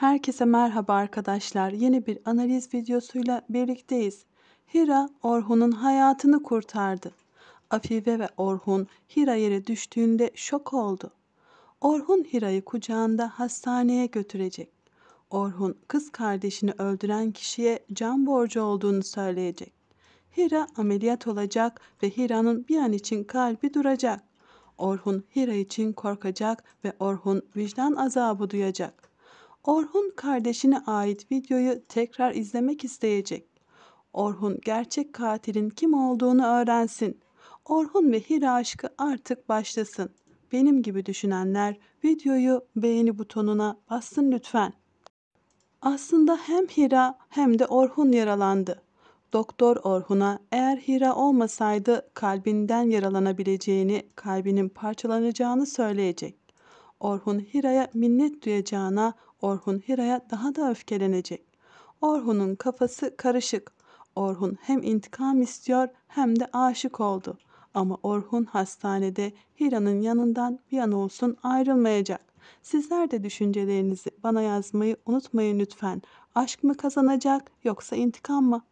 Herkese merhaba arkadaşlar. Yeni bir analiz videosuyla birlikteyiz. Hira Orhun'un hayatını kurtardı. Afife ve Orhun Hira yere düştüğünde şok oldu. Orhun Hira'yı kucağında hastaneye götürecek. Orhun kız kardeşini öldüren kişiye can borcu olduğunu söyleyecek. Hira ameliyat olacak ve Hira'nın bir an için kalbi duracak. Orhun Hira için korkacak ve Orhun vicdan azabı duyacak.'' Orhun kardeşine ait videoyu tekrar izlemek isteyecek. Orhun gerçek katilin kim olduğunu öğrensin. Orhun ve Hira aşkı artık başlasın. Benim gibi düşünenler videoyu beğeni butonuna bassın lütfen. Aslında hem Hira hem de Orhun yaralandı. Doktor Orhun'a eğer Hira olmasaydı kalbinden yaralanabileceğini, kalbinin parçalanacağını söyleyecek. Orhun Hira'ya minnet duyacağına Orhun Hira'ya daha da öfkelenecek. Orhun'un kafası karışık. Orhun hem intikam istiyor hem de aşık oldu. Ama Orhun hastanede Hira'nın yanından bir an olsun ayrılmayacak. Sizler de düşüncelerinizi bana yazmayı unutmayın lütfen. Aşk mı kazanacak yoksa intikam mı?